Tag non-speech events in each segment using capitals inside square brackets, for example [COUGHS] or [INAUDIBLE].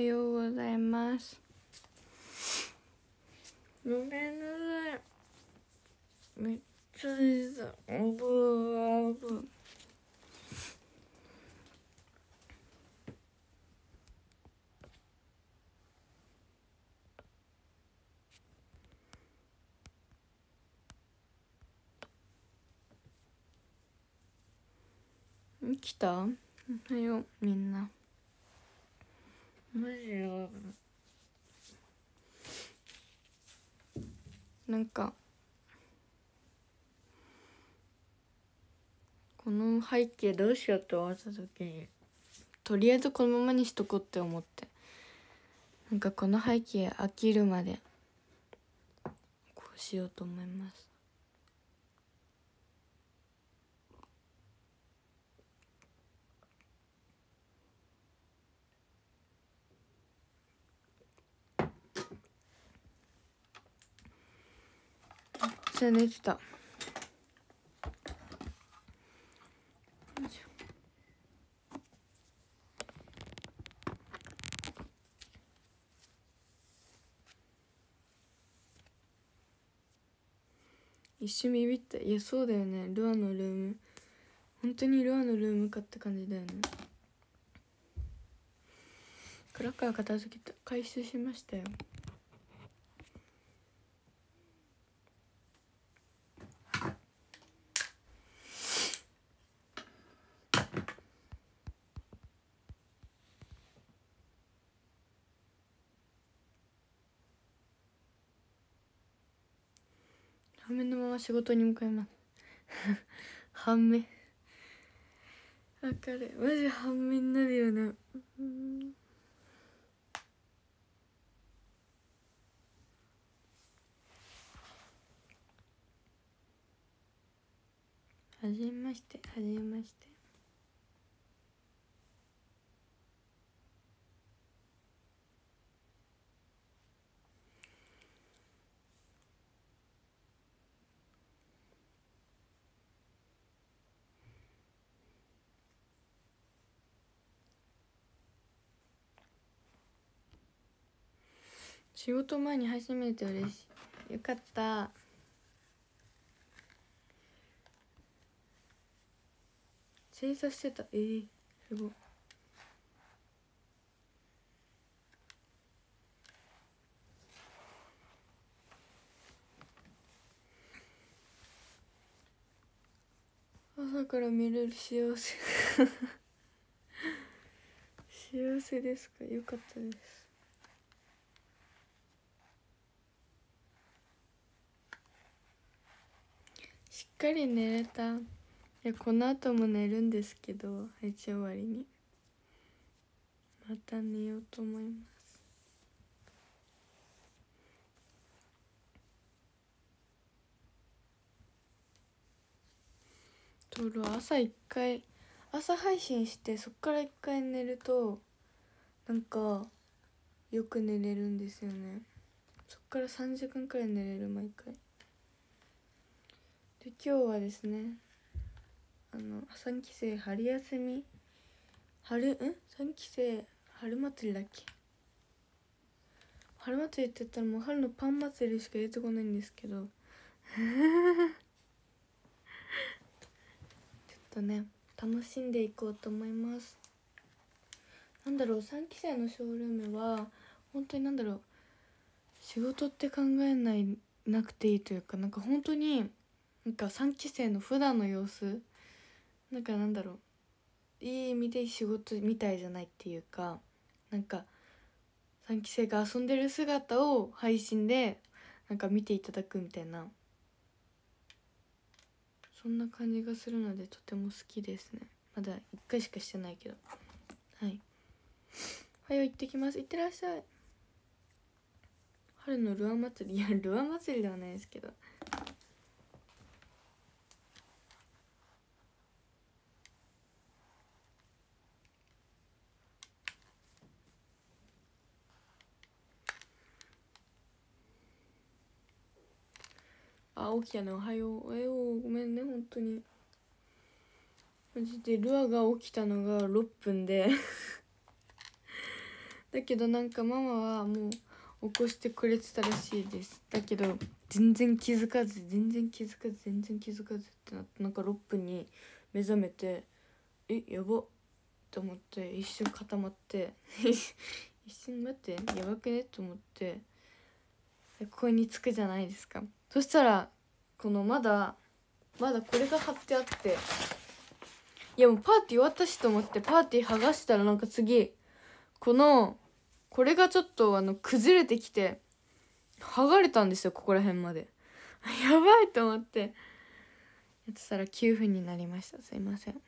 はようございますごめんなさいめっちゃおぶ来たおはようみんな。マジなんかこの背景どうしようって思った時にとりあえずこのままにしとこうって思ってなんかこの背景飽きるまでこうしようと思いますちゃ寝てた一瞬ビビったいやそうだよねルアのルーム本当にルアのルームかって感じだよねクラッカー片付けた回収しましたよ目のまま仕事に向かいます [LAUGHS] 半目わかるマジ半目になるよな、うはじめましてはじめまして仕事前に初めて嬉しいよかった正座してたえー、すごい朝から見れる幸せ [LAUGHS] 幸せですかよかったですしっかり寝れたいやこの後も寝るんですけど配置終わりにまた寝ようと思います俺朝一回朝配信してそっから一回寝るとなんかよく寝れるんですよねそっから30分くらい寝れる毎回で今日はですねあの3期生春休み春うん ?3 期生春祭りだっけ春祭りって言ったらもう春のパン祭りしか出てこないんですけど [LAUGHS] ちょっとね楽しんでいこうと思いますなんだろう3期生のショールームは本当になんだろう仕事って考えないなくていいというかなんか本当になんか3期生の普段の様子なんかなんだろういい意味で仕事みたいじゃないっていうかなんか3期生が遊んでる姿を配信でなんか見ていただくみたいなそんな感じがするのでとても好きですねまだ1回しかしてないけどはいはよ行ってきます行ってらっしゃい春のルアー祭りいやルアー祭りではないですけどあ起きたねおはようえよごめんね本当にマジでルアが起きたのが6分で [LAUGHS] だけどなんかママはもう起こしてくれてたらしいですだけど全然気づかず全然気づかず全然気づかずってなってなんか6分に目覚めてえやばっと思って一瞬固まって [LAUGHS] 一瞬待ってやばくねと思ってここに着くじゃないですかそしたらこのまだまだこれが貼ってあっていやもうパーティー終わったしと思ってパーティー剥がしたらなんか次このこれがちょっとあの崩れてきて剥がれたんですよここら辺まで [LAUGHS] やばいと思ってやってたら9分になりましたすいません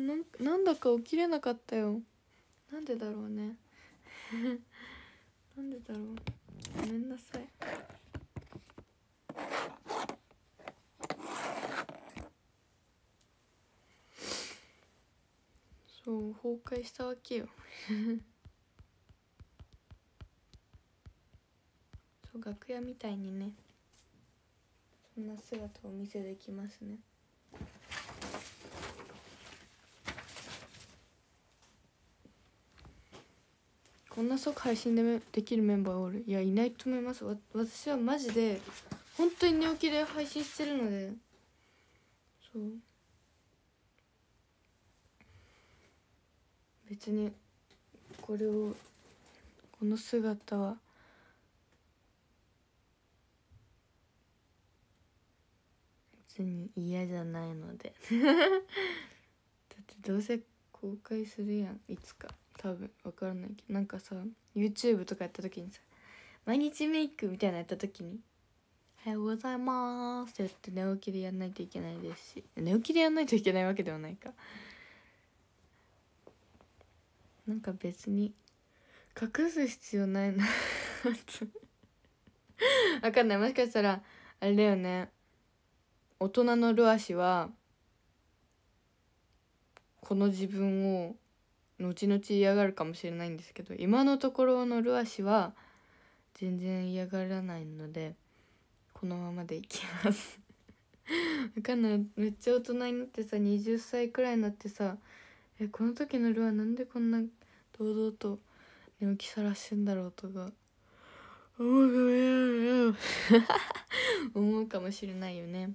なんなんだか起きれなかったよなんでだろうね [LAUGHS] なんでだろうごめんなさいそう崩壊したわけよ [LAUGHS] そう楽屋みたいにねそんな姿をお見せできますねこんな即配信でできるメンバーおるいやいないと思います私はマジで本当に寝起きで配信してるのでそう別にこれをこの姿は別に嫌じゃないので [LAUGHS] だってどうせ公開するやんいつか。多分分からないけどなんかさ YouTube とかやった時にさ毎日メイクみたいなのやった時に「おはようございます」ってやって寝起きでやんないといけないですし寝起きでやんないといけないわけではないかなんか別に隠す必要ないな分 [LAUGHS] かんないもしかしたらあれだよね大人のルアシはこの自分を後々嫌がるかもしれないんですけど今のところのルア氏は全然嫌がらないのでこのままでいきます [LAUGHS] わかんないめっちゃ大人になってさ20歳くらいになってさえこの時のルアなんでこんな堂々と寝起きさらしてんだろうとか [LAUGHS] 思うかもしれないよね。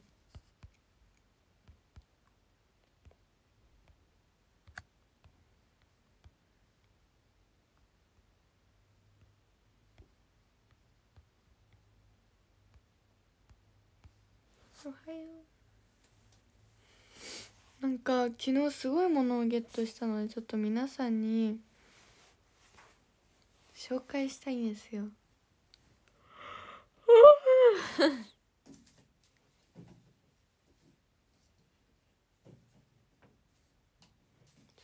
おはようなんか昨日すごいものをゲットしたのでちょっと皆さんに紹介したいんですよちょ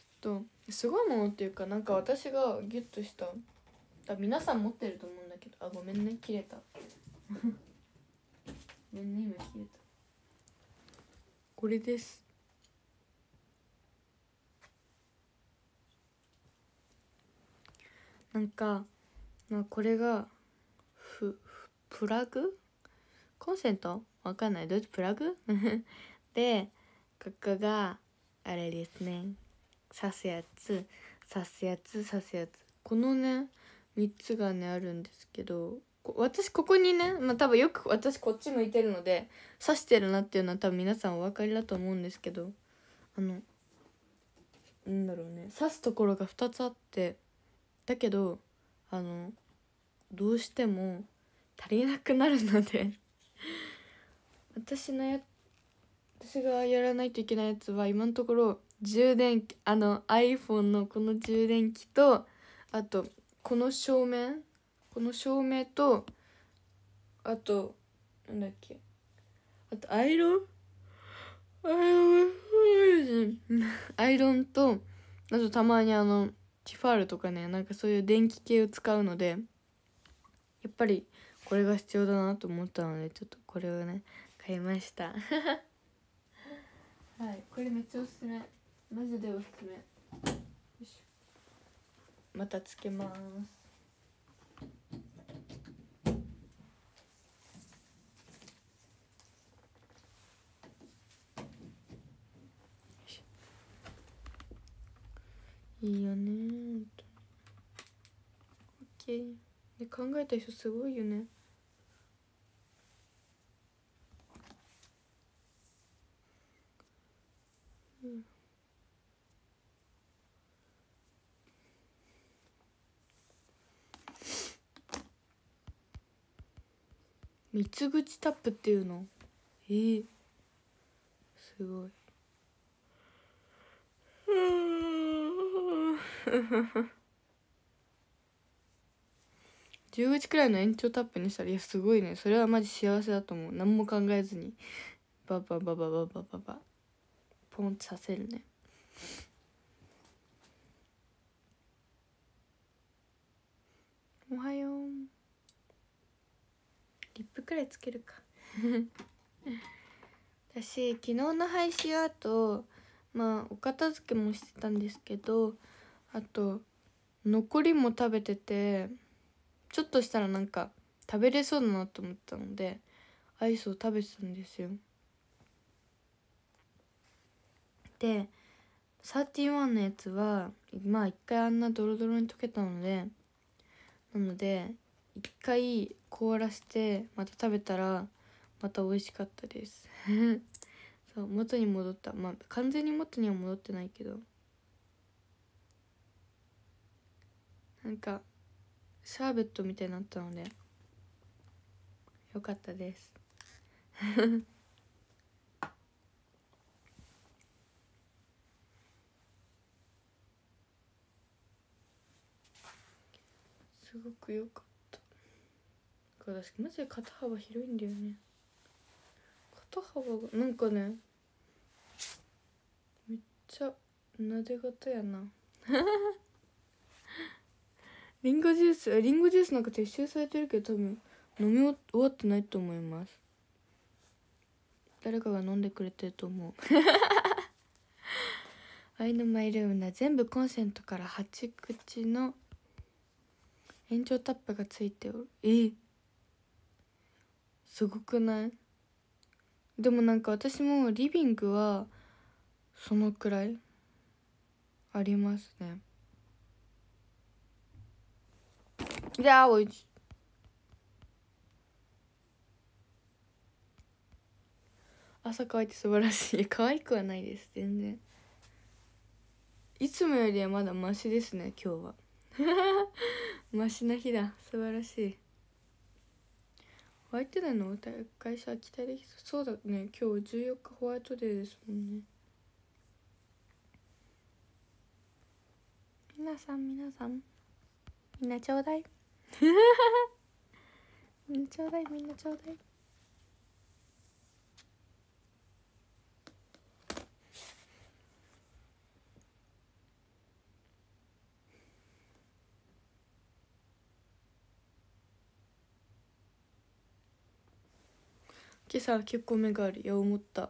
っとすごいものっていうかなんか私がゲットした多分皆さん持ってると思うんだけどあごめんね切れた [LAUGHS] ごめんね今切れたこれですなんか、まあ、これがふプラグコンセントわかんないどうやってプラグ [LAUGHS] でここがあれですね刺すやつ刺すやつ刺すやつこのね3つがねあるんですけど私ここにね、まあ、多分よく私こっち向いてるので刺してるなっていうのは多分皆さんお分かりだと思うんですけどあのなんだろうね刺すところが2つあってだけどあのどうしても足りなくなるので [LAUGHS] 私のや私がやらないといけないやつは今のところ充電器あの iPhone のこの充電器とあとこの正面この照明とあとなんだっけあとアイロンアイロンとあとたまにあのティファールとかねなんかそういう電気系を使うのでやっぱりこれが必要だなと思ったのでちょっとこれをね買いました [LAUGHS] はいこれめっちゃおすすめマジでおすすめまたつけますいいよねオッケーで考えた人すごいよねうん三つ口タップっていうのええー、すごい15 [LAUGHS] くらいの延長タップにしたらいやすごいねそれはマジ幸せだと思う何も考えずにババババババババポンってさせるねおはようリップくらいつけるか [LAUGHS] 私昨日の配信後まあお片付けもしてたんですけどあと残りも食べててちょっとしたらなんか食べれそうだなと思ったのでアイスを食べてたんですよで31のやつはまあ一回あんなドロドロに溶けたのでなので一回凍らせてまた食べたらまた美味しかったです [LAUGHS] そう元に戻ったまあ完全に元には戻ってないけどなんかシャーベットみたいになったのでよかったです [LAUGHS] すごく良かったこれ私マジで肩幅広いんだよね肩幅がなんかねめっちゃなで型やな [LAUGHS] リンゴジュースリンゴジュースなんか撤収されてるけど多分飲み終わってないと思います誰かが飲んでくれてると思う愛の [LAUGHS] マイルームな全部コンセントから8口の延長タップがついておるえすごくないでもなんか私もリビングはそのくらいありますねじゃあ、おい c h 朝可愛いて素晴らしい [LAUGHS] 可愛くはないです全然いつもよりはまだマシですね今日は [LAUGHS] マシな日だ素晴らしいホワイトデーの会社は期待できそうだね今日14日ホワイトデーですもんね皆さん皆さんみんなちょうだいみんなちょうだいみんなちょうだい今朝結構目があるいや思った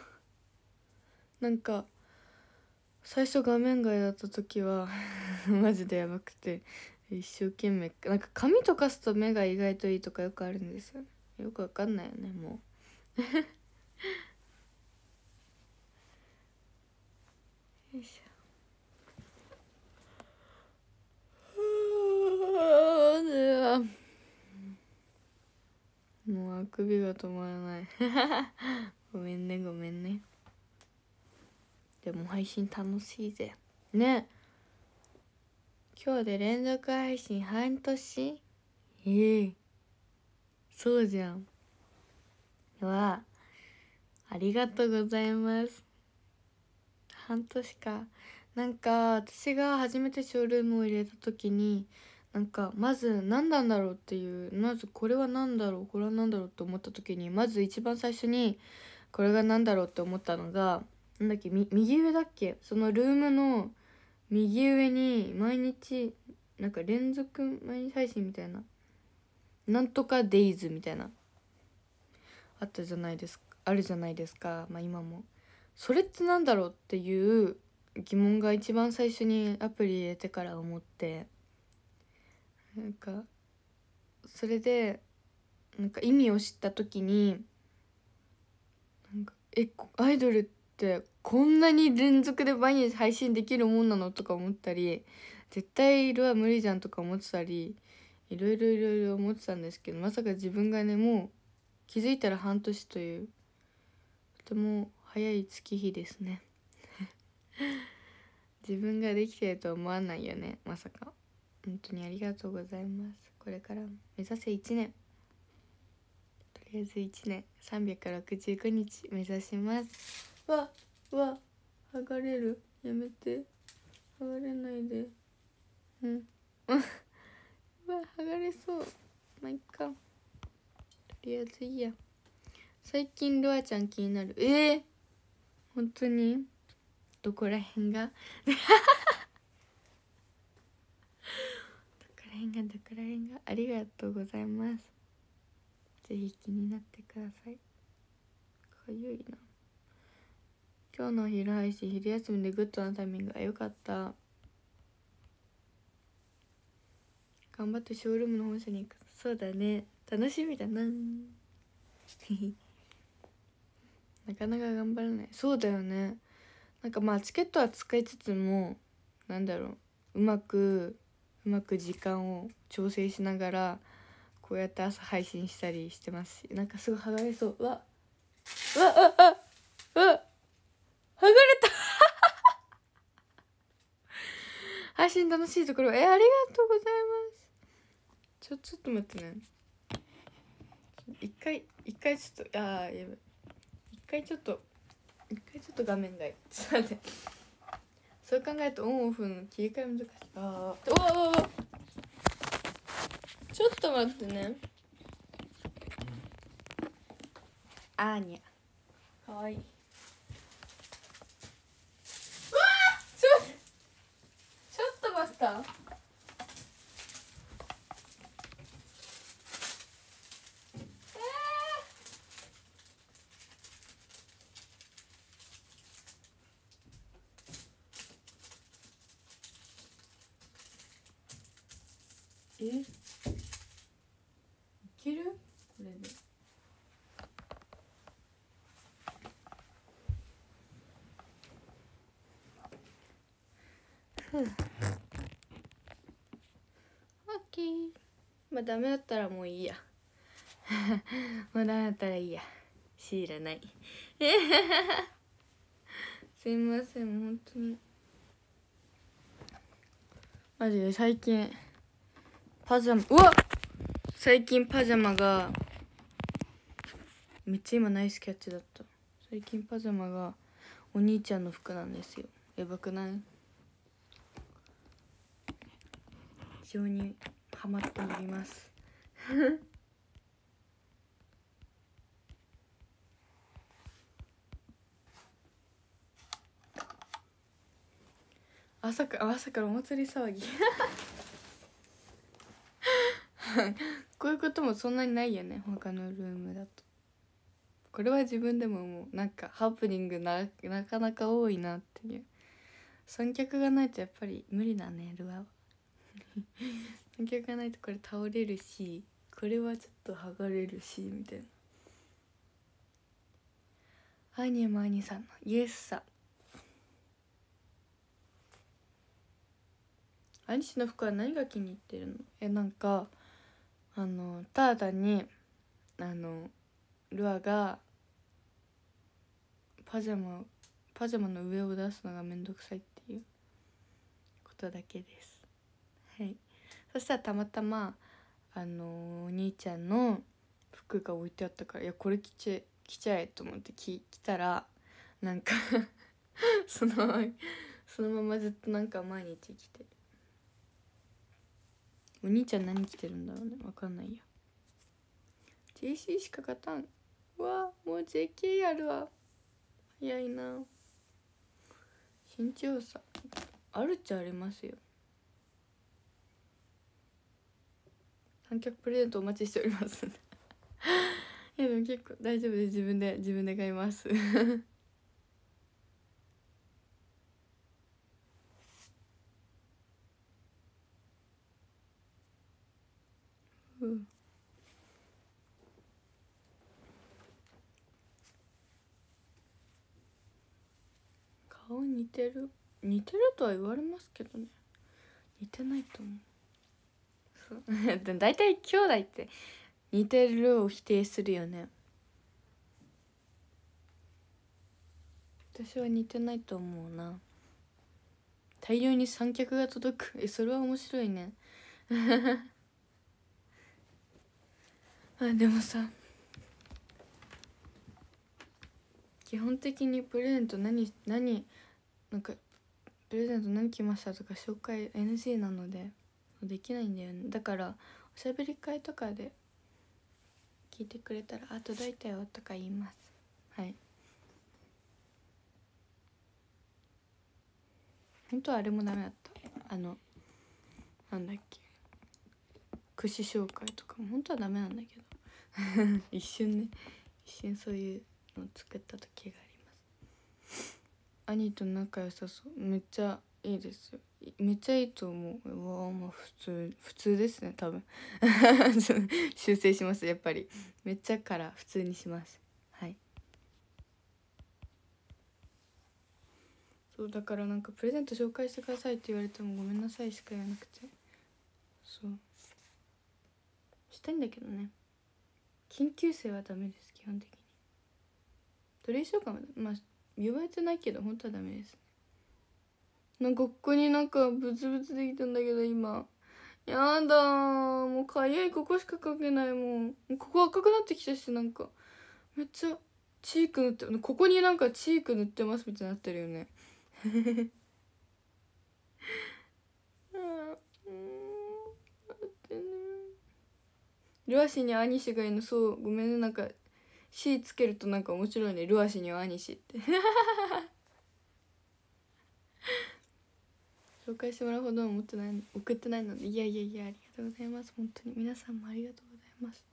[LAUGHS] なんか最初画面外だった時は [LAUGHS] マジでやばくて一生懸命なんか髪とかすと目が意外といいとかよくあるんですよよくわかんないよねもうよいしょもうあくびが止まらないごめんねごめんねでも配信楽しいぜね今日で連続配信半年ええー、そうじゃん。は、ありがとうございます。半年か。なんか、私が初めてショールームを入れた時に、なんか、まず何なんだろうっていう、まずこれは何だろう、これは何だろうって思った時に、まず一番最初に、これが何だろうって思ったのが、なんだっけ、右上だっけそのルームの、右上に毎日なんか連続毎日配信みたいななんとかデイズみたいなあったじゃないですかあるじゃないですかまあ今もそれってなんだろうっていう疑問が一番最初にアプリ入れてから思ってなんかそれでなんか意味を知った時になんかえアイドルってこんなに連続で毎日配信できるもんなのとか思ったり絶対色は無理じゃんとか思ってたりいろいろいろいろ思ってたんですけどまさか自分がねもう気づいたら半年というとても早い月日ですね [LAUGHS] 自分ができてると思わないよねまさか本当にありがとうございますこれから目指せ1年とりあえず1年365日目指しますわわ剥がれるやめて剥がれないでうん [LAUGHS] わ剥がれそうまあ、いっかとりあえずいいや最近ルアちゃん気になるええー、本当にどこらへんが [LAUGHS] どこらへんがどこらへんがありがとうございますぜひ気になってくださいかゆいな今日の配信昼休みでグッドなタイミングが良かった頑張ってショールームの本社に行くそうだね楽しみだな [LAUGHS] なかなか頑張らないそうだよねなんかまあチケットは使いつつもなんだろううまくうまく時間を調整しながらこうやって朝配信したりしてますしなんかすごい剥がれそうわっわっわっわわっしい楽しいところえありがとうございますちょちょっと待ってね一回一回ちょっとああやばい一回ちょっと一回ちょっと画面外ちょっと待ってそう考えるとオンオフの切り替え難しいああおおちょっと待ってねあーにゃかわいいったダメだったらもういいや [LAUGHS] もうダメだったらいいや知らない [LAUGHS] すいません本当にマジで最近パジャマうわ最近パジャマがめっちゃ今ナイスキャッチだった最近パジャマがお兄ちゃんの服なんですよやばくない非常にハマっております朝から朝からお祭り騒ぎ [LAUGHS] こういうこともそんなにないよね他のルームだとこれは自分でももうなんかハプニングななかなか多いなっていう三脚がないとやっぱり無理だねルアーは抜けがないとこれ倒れるしこれはちょっと剥がれるしみたいなアニマーニさんのイエスさアニシの服は何が気に入ってるのえなんかあのただにあのルアがパジャマパジャマの上を出すのが面倒くさいっていうことだけですそしたらたまたまあのお兄ちゃんの服が置いてあったから「いやこれ着ちゃえ着ちゃえ」と思って着着たらなんか [LAUGHS] そのそのままずっとなんか毎日着てるお兄ちゃん何着てるんだろうね分かんないや JC しか勝たんうわもう JK やるわ早いな身長差あるっちゃありますよ観客プレゼントお待ちしております [LAUGHS] いやでも結構大丈夫です自分で自分で買います顔似てる似てるとは言われますけどね似てないと思うで [LAUGHS] 大体兄弟って似てるを否定するよね私は似てないと思うな大量に三脚が届くえそれは面白いね [LAUGHS] あでもさ基本的にプレゼント何何なんかプレゼント何来ましたとか紹介 NG なので。できないんだよねだからおしゃべり会とかで聞いてくれたら「あ届いたよ」とか言いますはい本当はあれもダメだったあのなんだっけ串紹介とかも本当はダメなんだけど [LAUGHS] 一瞬ね一瞬そういうのを作った時があります兄と仲良さそうめっちゃいいですよめっちゃいいと思ううわまあ普通普通ですね多分 [LAUGHS] 修正しますやっぱりめっちゃから普通にしますはいそうだからなんかプレゼント紹介してくださいって言われてもごめんなさいしか言わなくてそうしたいんだけどね緊急性はダメです基本的にトレイ召喚はまあ言われてないけど本当はダメですなんかここになんかブツブツできたんだけど今やだもうかゆいここしか描けないもうここ赤くなってきたしなんかめっちゃチーク塗ってここになんかチーク塗ってますみたいになってるよね [LAUGHS] ルアシにアニシがいるのそうごめんねなんか C つけるとなんか面白いねルアシにはアニシって紹介してもらうほどは思ってない送ってないのでいやいやいやありがとうございます本当に皆さんもありがとうございます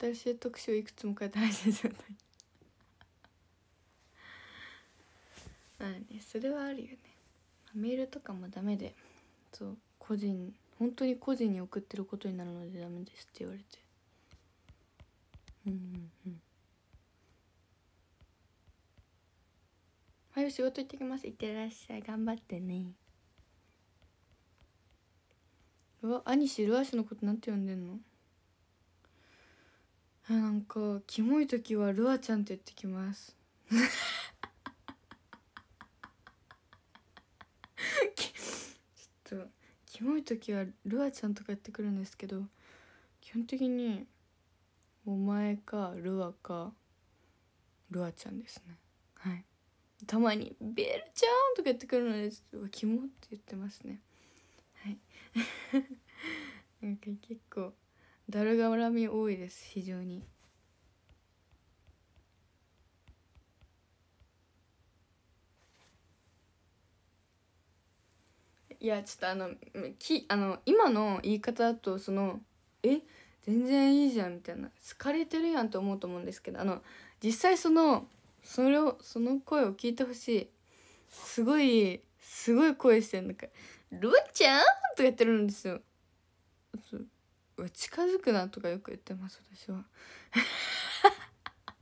新しい特集をいくつも書いて配信するのに [LAUGHS] まあねそれはあるよね、メールとかもダメでそう個人本当に個人に送ってることになるのでダメですって言われてうんうんうんはい、仕事行ってきますいってらっしゃい頑張ってねうわ兄氏ルア氏のことなんて呼んでんのあなんかキモい時はルアちゃんって言ってきます [LAUGHS] ちょっとキモい時はルアちゃんとかやってくるんですけど基本的にお前かルアかルアちゃんですねはいたまに「ベルちゃん!」とか言ってくるのでちょっと「キモ」って言ってますねはい [LAUGHS] なんか結構だるがらみ多いです非常にいやちょっとあのきあの今の言い方だとそのえ全然いいじゃんみたいな好かれてるやんと思うと思うんですけどあの実際そのそれをその声を聞いてほしいすごいすごい声してるなんか「ルワちゃん!」とかやってるんですよ近づくなとかよく言ってます私は [LAUGHS]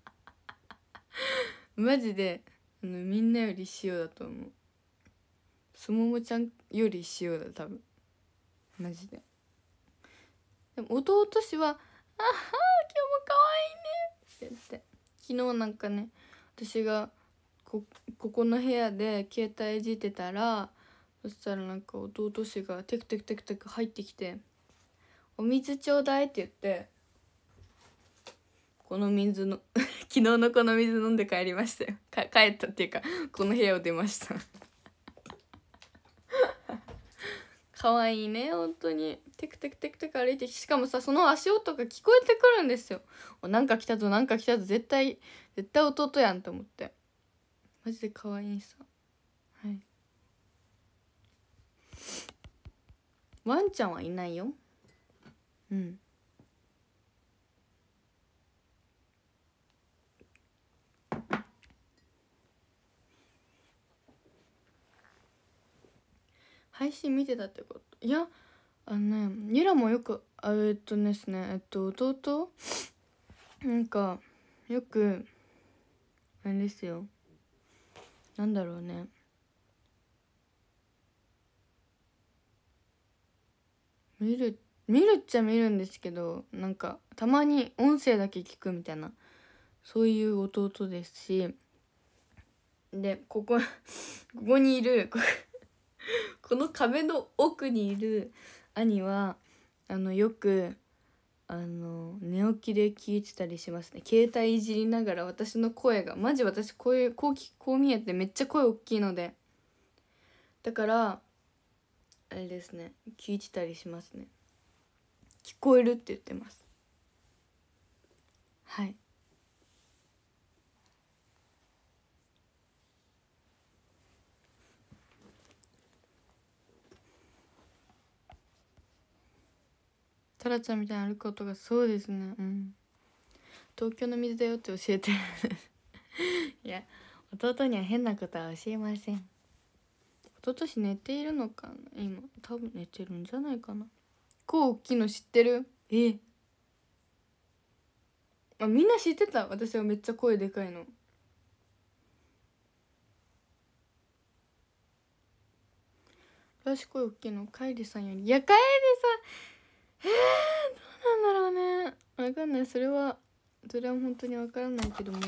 マジであのみんなより塩だと思うすももちゃんより塩だ多分マジででも弟氏は「あは今日も可愛いね」って言って昨日なんかね私がここの部屋で携帯いじってたらそしたらなんか弟氏がテクテクテクテク入ってきて「お水ちょうだい」って言ってこの水の [LAUGHS] 昨日のこの水飲んで帰りましたよ帰ったっていうかこの部屋を出ました [LAUGHS] 可愛いね本当にテクテクテクテク歩いてしかもさその足音が聞こえてくるんですよなんか来たぞなんか来たぞ絶対絶対弟やんと思ってマジで可愛いさはいワンちゃんはいないようん配信見てたってこといやあのねニラもよくえっとですねえっと弟なんかよくあれですよなんだろうね見る見るっちゃ見るんですけどなんかたまに音声だけ聞くみたいなそういう弟ですしでここ [LAUGHS] ここにいる [LAUGHS] この壁の奥にいる兄はあのよくあの寝起きで聞いてたりしますね携帯いじりながら私の声がマジ私こういうこうこう見えてめっちゃ声大きいのでだからあれですね聞いてたりしますね聞こえるって言ってますはいタラちゃんみたいな歩く音がそうですねうん東京の水だよって教えて [LAUGHS] いや弟には変なことは教えません一昨年寝ているのかな今多分寝てるんじゃないかなこう大きいの知ってるえあみんな知ってた私はめっちゃ声でかいのよし声大きいのカエリさんよりいやカエリさんえー、どうなんだろうねわかんないそれはそれは本当にわからないけども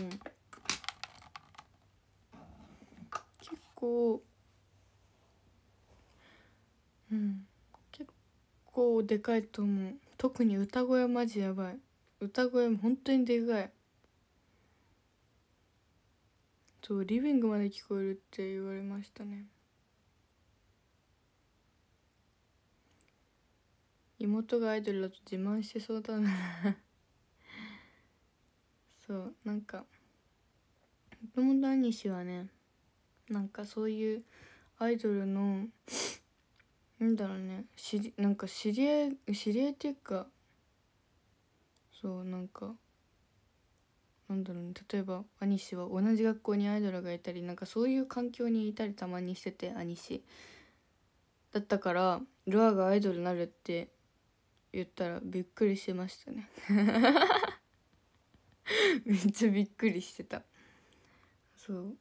結構うん結構でかいと思う特に歌声はマジやばい歌声も本当にでかいそうリビングまで聞こえるって言われましたね妹がアイドルだと自慢してそうだな [LAUGHS] そうなんか元々兄氏はねなんかそういうアイドルのなんだろうねしなんか知り合い知り合いっていうかそうなんかなんだろうね例えば兄氏は同じ学校にアイドルがいたりなんかそういう環境にいたりたまにしてて兄氏だったからルアーがアイドルになるって言ったらびっくりしましたね [LAUGHS] めっちゃびっくりしてたそう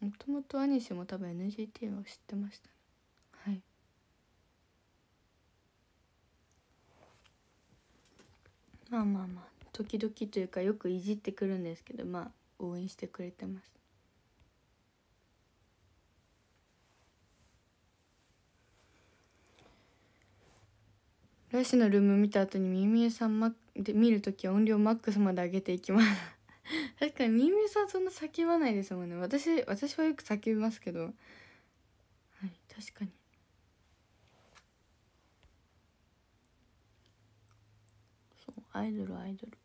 もともと兄氏も多分 NGT を知ってましたねはいまあまあまあ時々というかよくいじってくるんですけどまあ応援してくれてますラッシュのルーム見た後にみみゆさんま、で見る時は音量マックスまで上げていきます [LAUGHS] 確かにみみゆさんそんな叫ばないですもんね私私はよく叫びますけどはい確かにそうアイドルアイドル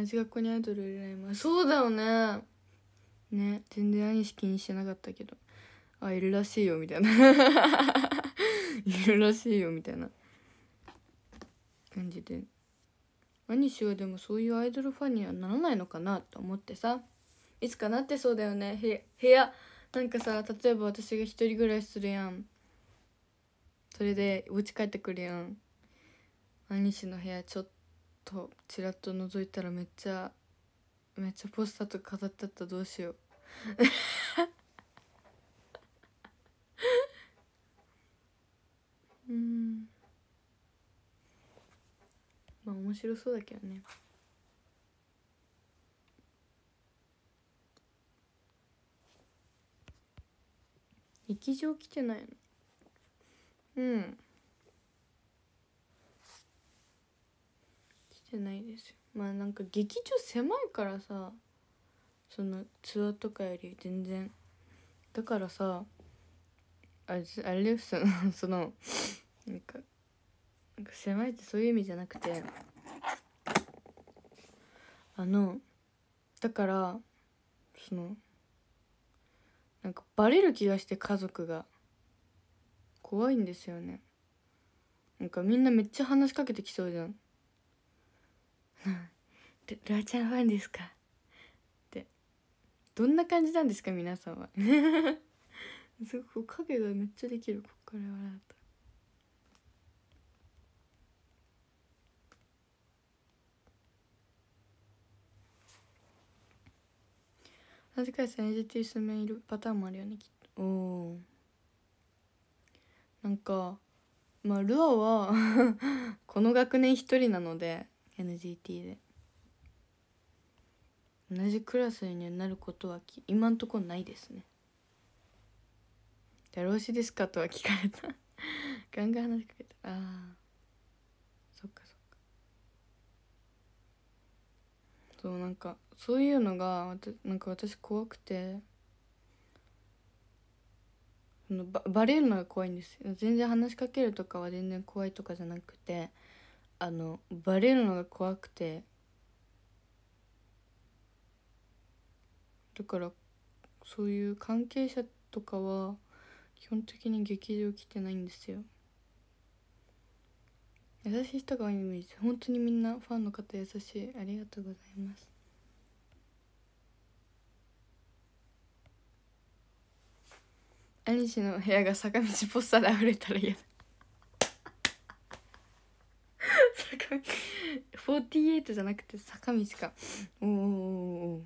同じ学校にアイドルいないまそうだよねね全然兄貴気にしてなかったけどあいるらしいよみたいな [LAUGHS] いるらしいよみたいな感じで兄氏はでもそういうアイドルファンにはならないのかなと思ってさいつかなってそうだよね部屋なんかさ例えば私が一人暮らしするやんそれでお家帰ってくるやん兄氏の部屋ちょっととちらっと覗いたらめっちゃめっちゃポスターとか飾ってあったどうしよう [LAUGHS] うんまあ面白そうだけどね劇場来てないのうんじゃないですよまあなんか劇場狭いからさそのツアーとかより全然だからさあれあれですよ [LAUGHS] そのなんかなんか狭いってそういう意味じゃなくてあのだからそのなんかバレる気がして家族が怖いんですよねなんかみんなめっちゃ話しかけてきそうじゃんル [LAUGHS] アちゃんファンですかってどんな感じなんですか皆さんは [LAUGHS] すごい影がめっちゃできるここから笑うと同じ回数 NGT 数名いるパターンもあるよねきっとおなんかまあルアは [LAUGHS] この学年一人なので NGT で同じクラスになることは今んとこないですねじろうしですかとは聞かれた [LAUGHS] ガンガン話しかけたああそっかそっかそうなんかそういうのがなんか私怖くてのババレるのが怖いんです全然話しかけるとかは全然怖いとかじゃなくてあのバレるのが怖くてだからそういう関係者とかは基本的に劇場来てないんですよ優しい人が多いイメージ本当にみんなファンの方優しいありがとうございます兄貴の部屋が坂道ポスターで溢れたら嫌だ48じゃなくて坂道かおお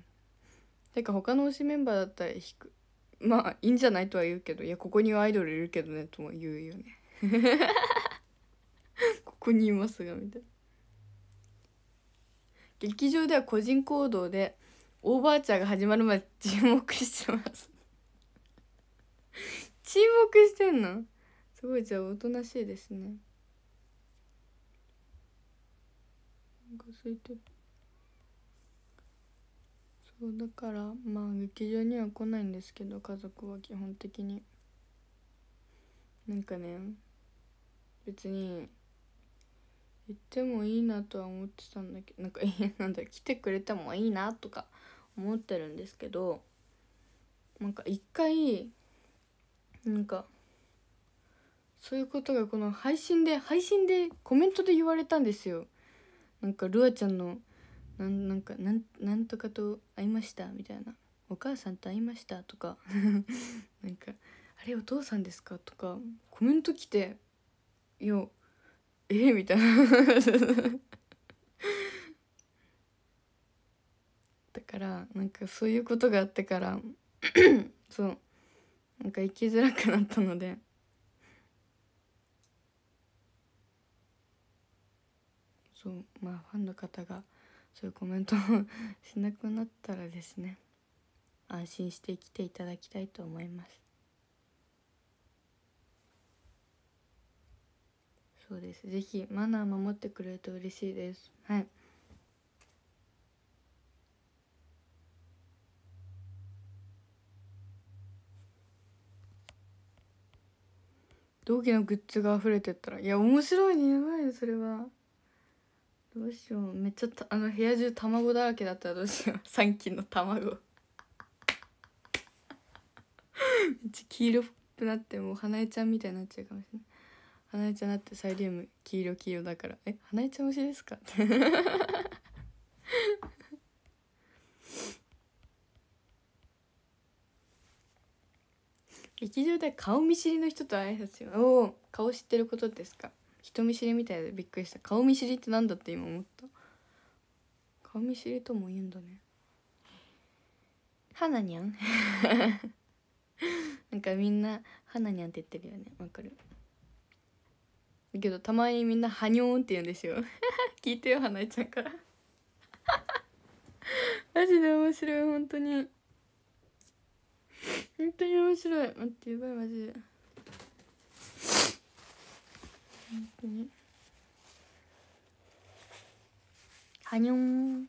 てか他の推しメンバーだったら引くまあいいんじゃないとは言うけどいやここにはアイドルいるけどねとも言うよね [LAUGHS] ここにいますがみたいな劇場では個人行動でオーバーチャーが始まるまで沈黙してます [LAUGHS] 沈黙してんのすごいじゃあおとなしいですねか空いてるそうだからまあ劇場には来ないんですけど家族は基本的になんかね別に行ってもいいなとは思ってたんだけどなんかいやなんだ来てくれてもいいなとか思ってるんですけどなんか一回なんかそういうことがこの配信で配信でコメントで言われたんですよなんかルアちゃんのなんなんかなんなんとかと会いましたみたいな「お母さんと会いました」とか [LAUGHS] なんか「あれお父さんですか?」とかコメント来て「いやえみたいな [LAUGHS] だからなんかそういうことがあってから [COUGHS] そうなんか生きづらくなったのでそうまあファンの方がそういうコメントをしなくなったらですね安心して生きていただきたいと思いますそうです是非マナー守ってくれると嬉しいですはい同期のグッズが溢れてったらいや面白いねやばいよそれは。どうしようめっちゃあの部屋中卵だらけだったらどうしよう3斤 [LAUGHS] の卵 [LAUGHS] めっちゃ黄色っぽくなってもう花江ちゃんみたいになっちゃうかもしれない花江ちゃんだってサイリウム黄色黄色だからえ花江ちゃん推しですか [LAUGHS] 劇場で顔見知りの人と挨拶しますおお顔知ってることですか人見知りみたいでびっくりした顔見知りってなんだって今思った顔見知りとも言うんだねはなにゃん [LAUGHS] なんかみんなはなにゃんって言ってるよねわかるだけどたまにみんなはにょんって言うんですよ [LAUGHS] 聞いてよは花ちゃんから [LAUGHS] マジで面白い本当に本当に面白い待ってやばいマジで本当にはにょん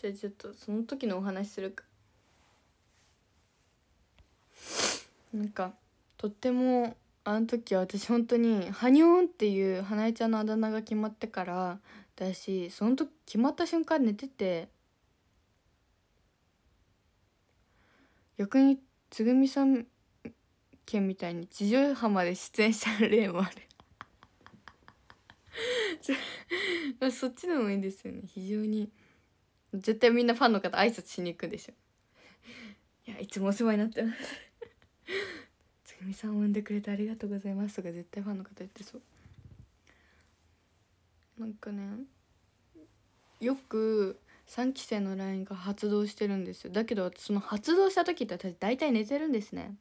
じゃあちょっとその時のお話するかなんかとってもあの時私本当に「はにょん」っていう花枝ちゃんのあだ名が決まってからだしその時決まった瞬間寝てて逆につぐみさん県みたいに地上波まで出演した例もある [LAUGHS] [LAUGHS] そっちでもいいですよね非常に絶対みんなファンの方挨拶しに行くでしょ [LAUGHS] いやいつもお世話になってますつぐみさんを産んでくれてありがとうございますとか絶対ファンの方言ってそうなんかねよく3期生の LINE が発動してるんですよだけどその発動した時って私大体寝てるんですね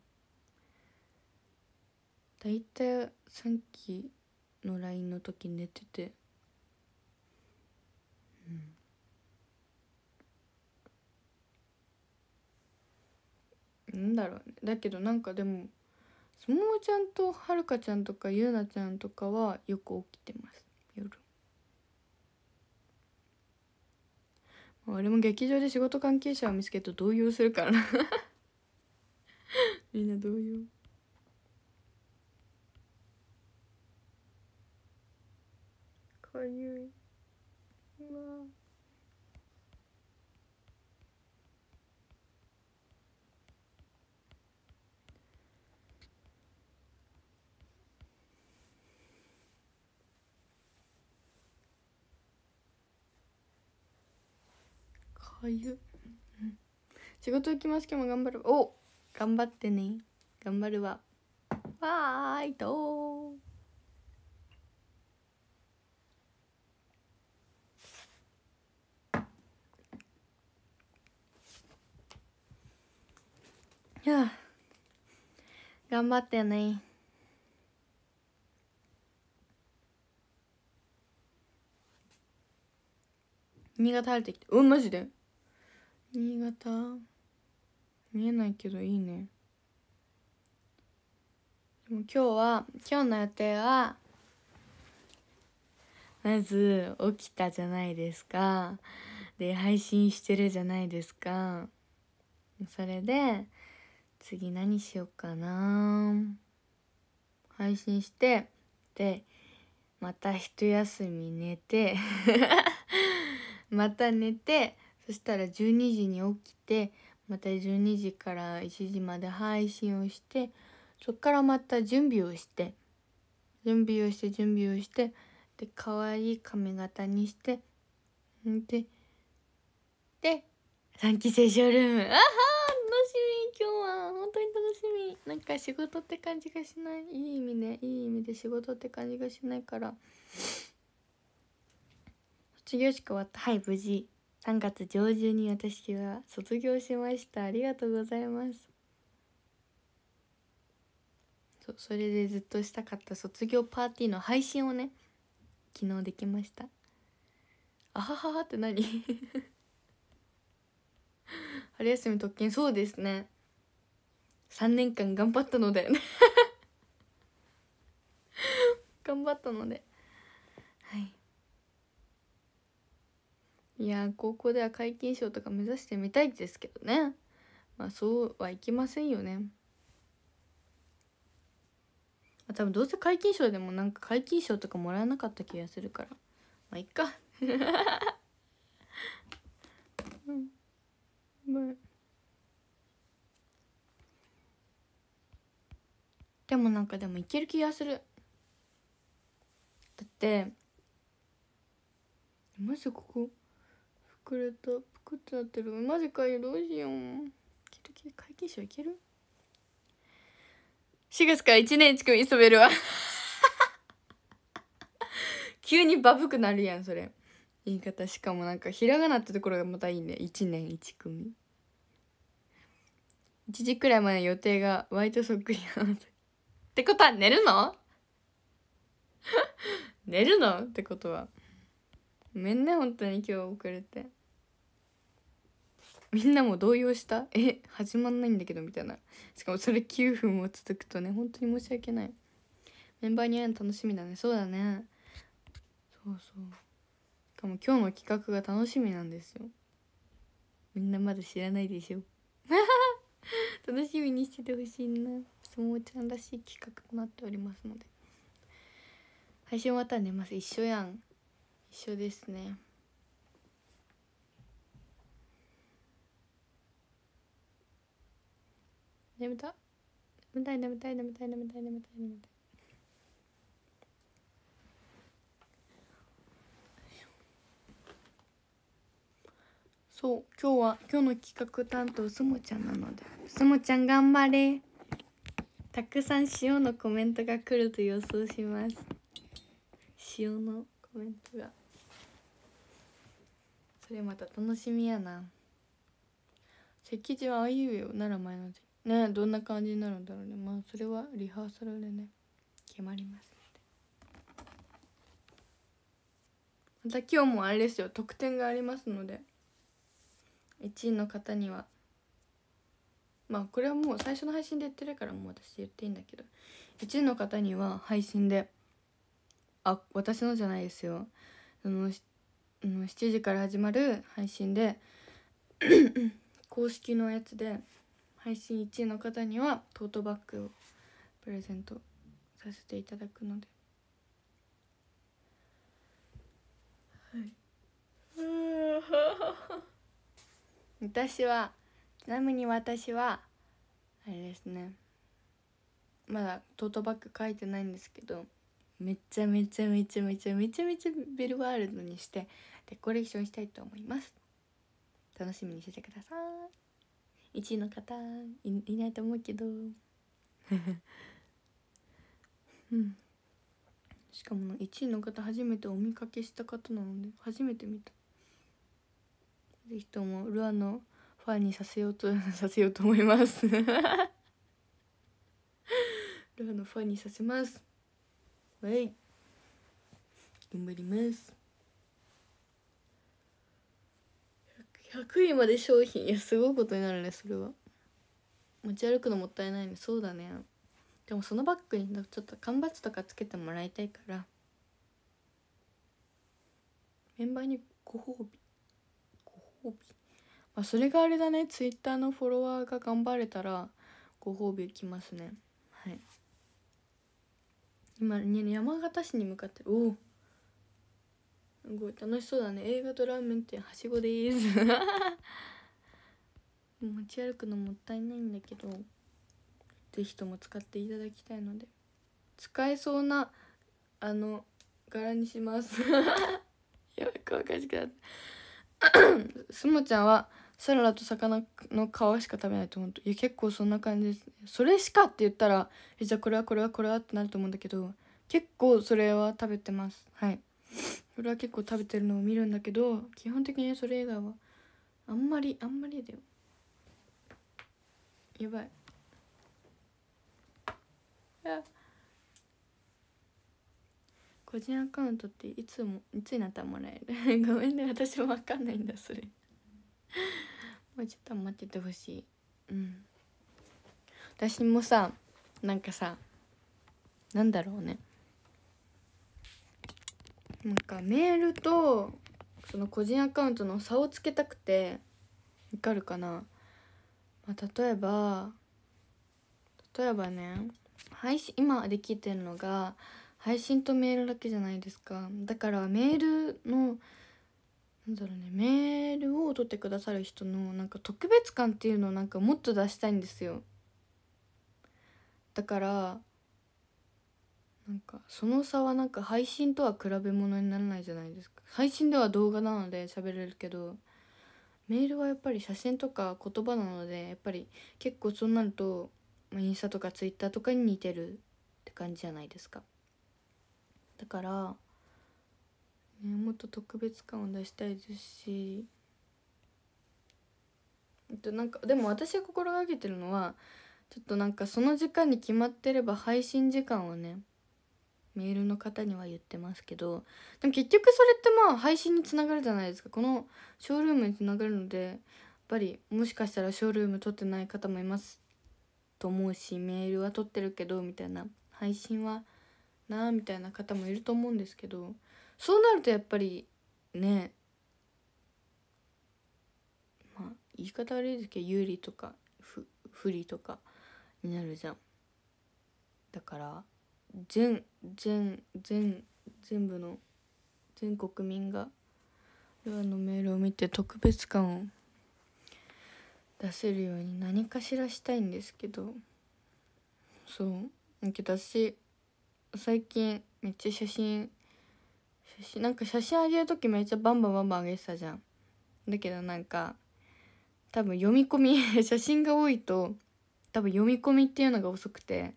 大体3期の LINE の時寝ててうんなんだろうねだけどなんかでもももちゃんとはるかちゃんとかゆうなちゃんとかはよく起きてます夜俺も劇場で仕事関係者を見つけると動揺するからな [LAUGHS] みんな動揺かゆいわかゆ仕事行きます今日も頑張るお頑張ってね頑張るわバイトや頑張ってね新潟晴れてきてうんマジで新潟見えないけどいいねでも今日は今日の予定はまず起きたじゃないですかで配信してるじゃないですかそれで次何しようかな配信してでまた一休み寝て [LAUGHS] また寝てそしたら12時に起きてまた12時から1時まで配信をしてそっからまた準備をして準備をして準備をしてで可愛い髪型にしてでで3期生ショールームあはみ今日は本当に楽しみなんか仕事って感じがしないいい意味ねいい意味で仕事って感じがしないから卒業式終わったはい無事3月上旬に私は卒業しましたありがとうございますそそれでずっとしたかった卒業パーティーの配信をね昨日できましたあははって何 [LAUGHS] 春休み特権そうですね3年間頑張ったので [LAUGHS] 頑張ったのではいいや高校では皆勤賞とか目指してみたいですけどねまあそうはいきませんよね多分どうせ皆勤賞でもなんか皆勤賞とかもらえなかった気がするからまあいっかうん [LAUGHS] までもなんかでもいける気がするだってマジここ膨れたぷくってなってるマジかよどうしよういけるける皆勤賞いける4月から1年1組急べるわ [LAUGHS] 急にバブくなるやんそれ言い方しかもなんかひらがなってところがまたいいね1年1組1時くらいまで予定が割とそっくりなのってことは寝るの [LAUGHS] 寝るのってことはごめんね本当に今日遅れてみんなも動揺したえ始まんないんだけどみたいなしかもそれ9分も続くとね本当に申し訳ないメンバーに会うの楽しみだねそうだねそうそうかも今日の企画が楽しみなんですよみんなまだ知らないでしょ [LAUGHS] 楽しみにしててほしいな相撲ちゃんらしい企画となっておりますので配信終わったら寝ます一緒やん一緒ですね眠た眠たい眠たい眠たい眠たい眠たい眠たいそう今日は今日の企画担当すもちゃんなのですもちゃん頑張れたくさん塩のコメントが来ると予想します塩のコメントがそれまた楽しみやな席次はあいうえおなら前の席ねどんな感じになるんだろうねまあそれはリハーサルでね決まりますまた今日もあれですよ特典がありますので1位の方にはまあこれはもう最初の配信で言ってるからもう私言っていいんだけど1位の方には配信であ私のじゃないですよその7時から始まる配信で [CLEARS THROAT] 公式のやつで配信1位の方にはトートバッグをプレゼントさせていただくのではい。私はちなみに私はあれですねまだトートバッグ書いてないんですけどめちゃめちゃめちゃめちゃめちゃめちゃベルワールドにしてデコレーションしたいと思います楽しみにしててください1位の方いないと思うけど [LAUGHS] うんしかも1位の方初めてお見かけした方なので初めて見たぜひともルアのファンにさせようと [LAUGHS] させようと思います [LAUGHS] ルアのファンにさせますはい頑張ります 100, 位まで商品いやすごいことになるねそれは持ち歩くのもったいないねそうだねでもそのバッグにちょっと缶バッジとかつけてもらいたいからメンバーにご褒美褒美、まあ、それがあれだねツイッターのフォロワーが頑張れたらご褒美きますねはい今、ね、山形市に向かっておおすごい楽しそうだね映画とラーメン店はしごでーす [LAUGHS] 持ち歩くのもったいないんだけど是非とも使っていただきたいので使えそうなあの柄にします [LAUGHS] やくおかしくなったす [CLEARS THROAT] もちゃんはサラダと魚の皮しか食べないと思うといや結構そんな感じですそれしかって言ったらえじゃあこれはこれはこれはってなると思うんだけど結構それは食べてますはいこれは結構食べてるのを見るんだけど基本的にそれ以外はあんまりあんまりだよやばい。y e 個人アカウントっていつもいつになったらもらえる [LAUGHS] ごめんね私も分かんないんだそれもうちょっと待っててほしいうん私もさなんかさなんだろうねなんかメールとその個人アカウントの差をつけたくてわかるかな、まあ、例えば例えばね配信今できてるのが配信とメールだけじゃないですかだからメールのなんだろうねメールを取ってくださる人のなんか特別感っていうのをなんかもっと出したいんですよだからなんかその差はなんか配信とは比べ物にならないじゃないですか配信では動画なので喋れるけどメールはやっぱり写真とか言葉なのでやっぱり結構そうなるとインスタとかツイッターとかに似てるって感じじゃないですかだから、ね、もっと特別感を出したいですしとなんかでも私が心がけてるのはちょっとなんかその時間に決まってれば配信時間をねメールの方には言ってますけどでも結局それってまあ配信につながるじゃないですかこのショールームにつながるのでやっぱりもしかしたらショールーム撮ってない方もいますと思うしメールは撮ってるけどみたいな配信はなみたいな方もいると思うんですけどそうなるとやっぱりねまあ言い方悪いですけど有利とか不不利とかになるじゃん。だから全全全全部の全国民がルアのメールを見て特別感を出せるように何かしらしたいんですけどそうだけど私最近めっちゃ写真写真なんか写真あげる時めっちゃバンバンバンバンあげてたじゃんだけどなんか多分読み込み [LAUGHS] 写真が多いと多分読み込みっていうのが遅くて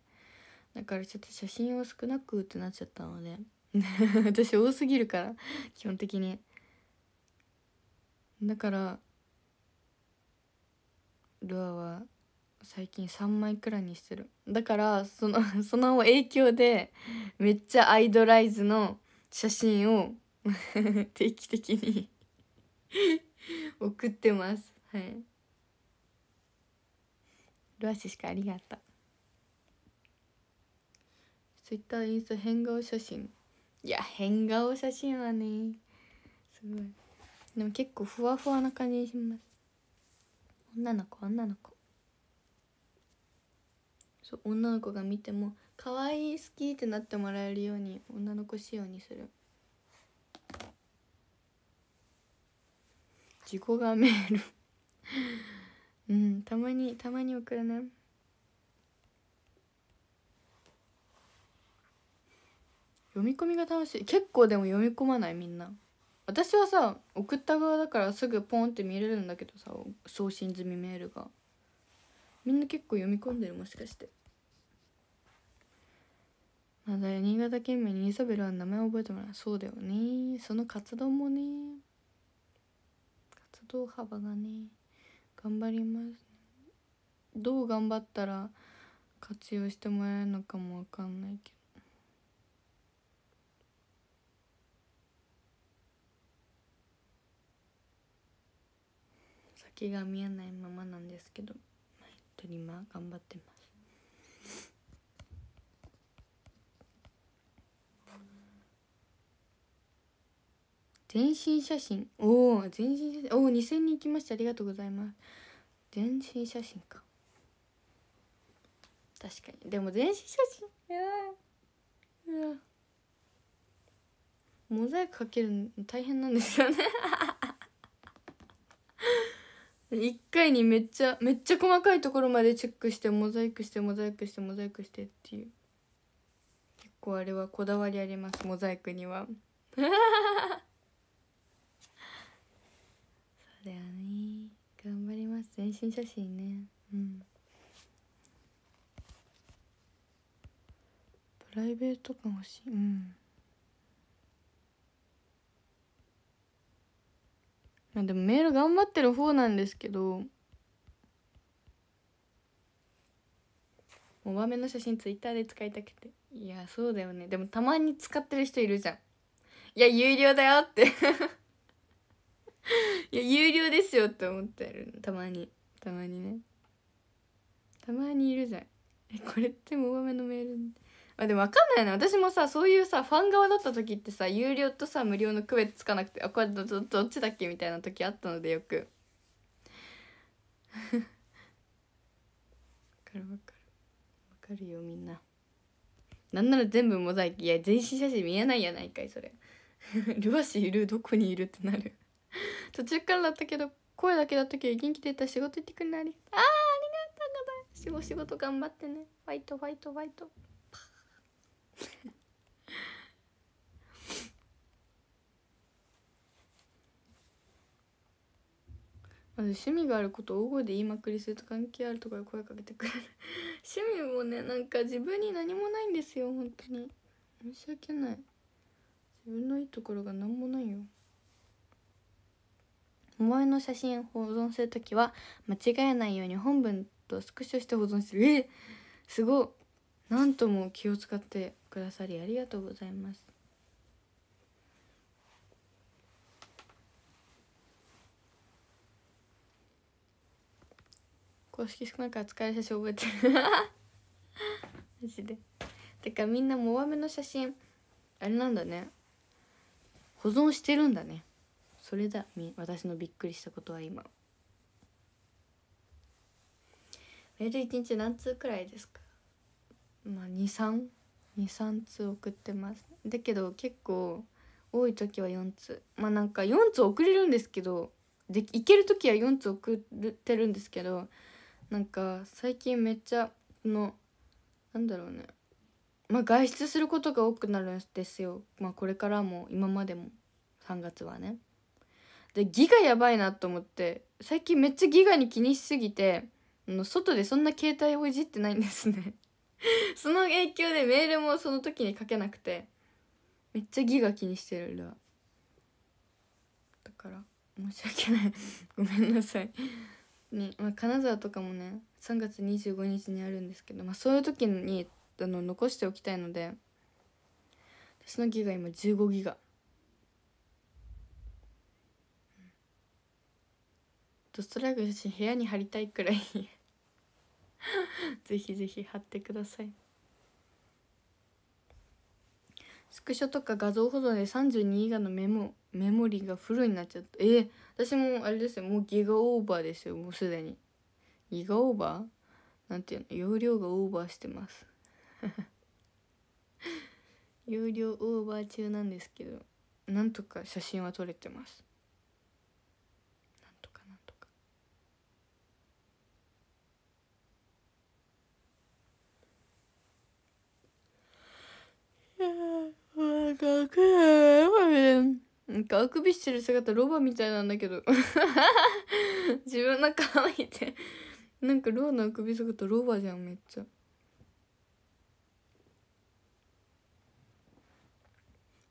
だからちょっと写真を少なくってなっちゃったので [LAUGHS] 私多すぎるから基本的にだからルアは最近3枚くらいにしてるだからその [LAUGHS] その影響でめっちゃアイドライズの写真を [LAUGHS] 定期的に [LAUGHS] 送ってますはいルアシしかありがとう Twitter インスタ変顔写真いや変顔写真はねすごいでも結構ふわふわな感じにします女の子女の子そう女の子が見ても「可愛い好き」ってなってもらえるように女の子仕様にする自己がメール [LAUGHS] うんたまにたまに送るね読み込みが楽しい結構でも読み込まないみんな私はさ送った側だからすぐポンって見れるんだけどさ送信済みメールがみんな結構読み込んでるもしかしてまだ新潟県民にイサベルは名前覚えてもらうそうだよねその活動もね活動幅がね頑張りますどう頑張ったら活用してもらえるのかも分かんないけど先が見えないままなんですけど。と今頑張ってます全身写真おお全身写真おお2000人いきましたありがとうございます全身写真か確かにでも全身写真やばいモザイクかけるの大変なんですよね1回にめっちゃめっちゃ細かいところまでチェックしてモザイクしてモザイクしてモザイクしてっていう結構あれはこだわりありますモザイクにはそうだよね頑張ります全身写真ねうんプライベート感欲しいうんまあでもメール頑張ってる方なんですけどモバメの写真ツイッターで使いたくていやそうだよねでもたまに使ってる人いるじゃんいや有料だよって [LAUGHS] いや有料ですよって思ってるたまにたまにねたまにいるじゃんえこれってモバメのメールまあ、でも分かんないな私もさそういうさファン側だった時ってさ有料とさ無料の区別つかなくてあこれどどっちだっけみたいな時あったのでよく分 [LAUGHS] かる分かる分かるよみんななんなら全部モザイクいや全身写真見えないやないかいそれ [LAUGHS] ル足シいるどこにいるってなる途中からだったけど声だけだったけど元気出た仕事行ってくるなりああありがとうございます仕事頑張ってねファイトファイトファイト [LAUGHS] まず趣味があることを大声で言いまくりすると関係あるとかで声かけてくれる [LAUGHS] 趣味もねなんか自分に何もないんですよ本当に申し訳ない自分のいいところが何もないよお前の写真保存する時は間違えないように本文とスクショして保存してるえすごっなんとも気を使ってくださりありがとうございます公式なんか扱使える写真覚えてる [LAUGHS] マジでてかみんなモアメの写真あれなんだね保存してるんだねそれだ私のびっくりしたことは今メール一日何通くらいですかまあ、2323通送ってますだけど結構多い時は4通まあなんか4通送れるんですけどで行ける時は4通送ってるんですけどなんか最近めっちゃのなんだろうねまあ外出することが多くなるんですよまあこれからも今までも3月はねでギガやばいなと思って最近めっちゃギガに気にしすぎて外でそんな携帯をいじってないんですね [LAUGHS] その影響でメールもその時に書けなくてめっちゃギガ気にしてるらだから申し訳ない [LAUGHS] ごめんなさいねまあ、金沢とかもね3月25日にあるんですけど、まあ、そういう時にあの残しておきたいので私のギガ今15ギガ、ドストライク写真部屋に貼りたいくらい [LAUGHS] ぜひぜひ貼ってくださいスクショとか画像保存で32以下のメモメモリがフルになっちゃったえー、私もあれですよもうギガオーバーですよもうすでにギガオーバーなんていうの容量がオーバーしてます [LAUGHS] 容量オーバー中なんですけどなんとか写真は撮れてますかくなんかあくびしてる姿ロバみたいなんだけど [LAUGHS] 自分の顔見てなんかロアのあくび姿ロバじゃんめっちゃ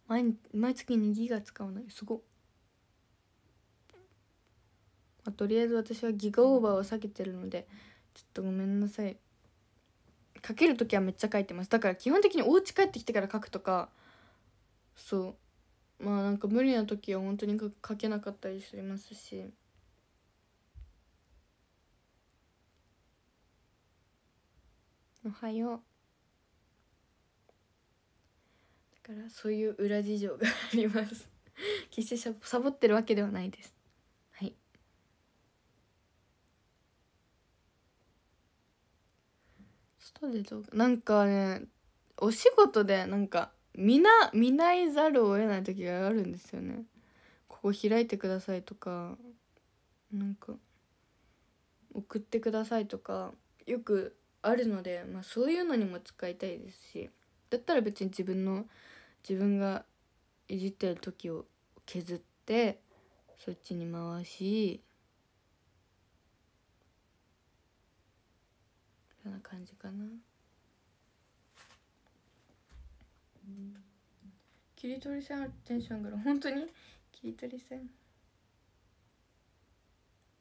毎毎月にギガ使わないすごっ、まあ、とりあえず私はギガオーバーは避けてるのでちょっとごめんなさい書ける時はめっちゃ書いてますだから基本的にお家帰ってきてから書くとかそうまあなんか無理な時は本当に書けなかったりしますしおはようだからそういう裏事情があります [LAUGHS] 決してサボってるわけではないですはいでどうなんかねお仕事でなんか見な見ないざるを得ない時があるんですよねここ開いてくださいとかなんか送ってくださいとかよくあるので、まあ、そういうのにも使いたいですしだったら別に自分の自分がいじってる時を削ってそっちに回しそんな感じかな。切り取り線あるテンションぐらい本当に切り取り線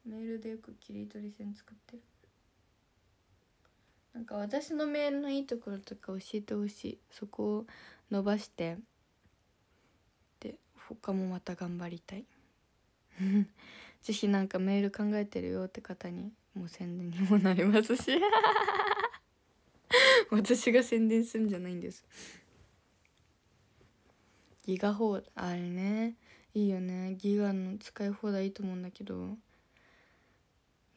メールでよく切り取り線作ってるなんか私のメールのいいところとか教えてほしいそこを伸ばしてで他もまた頑張りたい [LAUGHS] ぜひなんかメール考えてるよって方にもう宣伝にもなりますし [LAUGHS] 私が宣伝するんじゃないんですギガ放題あれねいいよねギガの使い放題いいと思うんだけど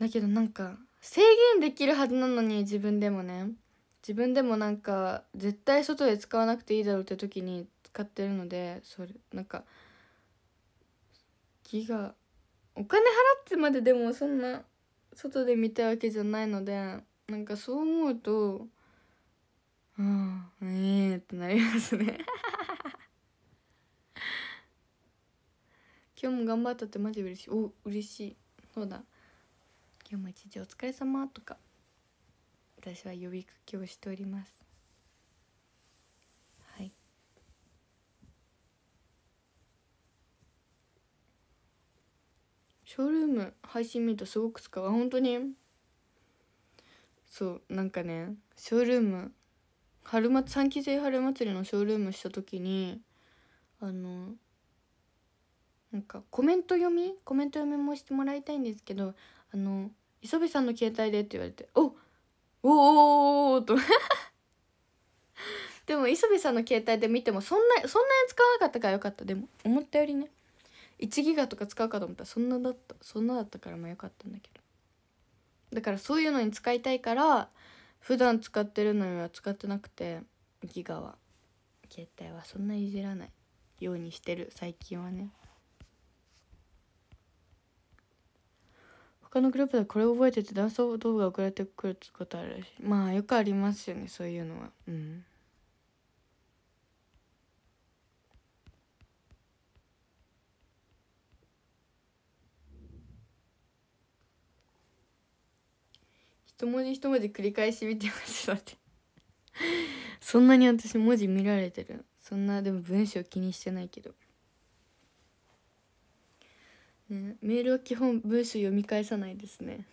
だけどなんか制限できるはずなのに自分でもね自分でもなんか絶対外で使わなくていいだろうって時に使ってるのでそれなんかギガお金払ってまででもそんな外で見たわけじゃないのでなんかそう思うとうんええー、ってなりますね [LAUGHS] 今日も頑張ったってマジ嬉しいお嬉しいそうだ今日も一日お疲れ様とか私は予備かけをしておりますはいショールーム配信見るとすごく使う本当にそうなんかねショールーム春ま3期生春祭りのショールームした時にあのなんかコメント読みコメント読みもしてもらいたいんですけどあの「磯部さんの携帯で」って言われて「おおおおとでも磯部さんの携帯で見てもそんなそんなに使わなかったからよかったでも思ったよりね1ギガとか使うかと思ったらそんなだったそんなだったからまあよかったんだけどだからそういうのに使いたいから普段使ってるのには使ってなくてギガは携帯はそんないじらないようにしてる最近はね他のグループでこれ覚えててダンス動画送られてくるってことあるしまあよくありますよねそういうのはうん一文字一文字繰り返し見てますだってそんなに私文字見られてるそんなでも文章気にしてないけどね、メールは基本文章読み返さないですね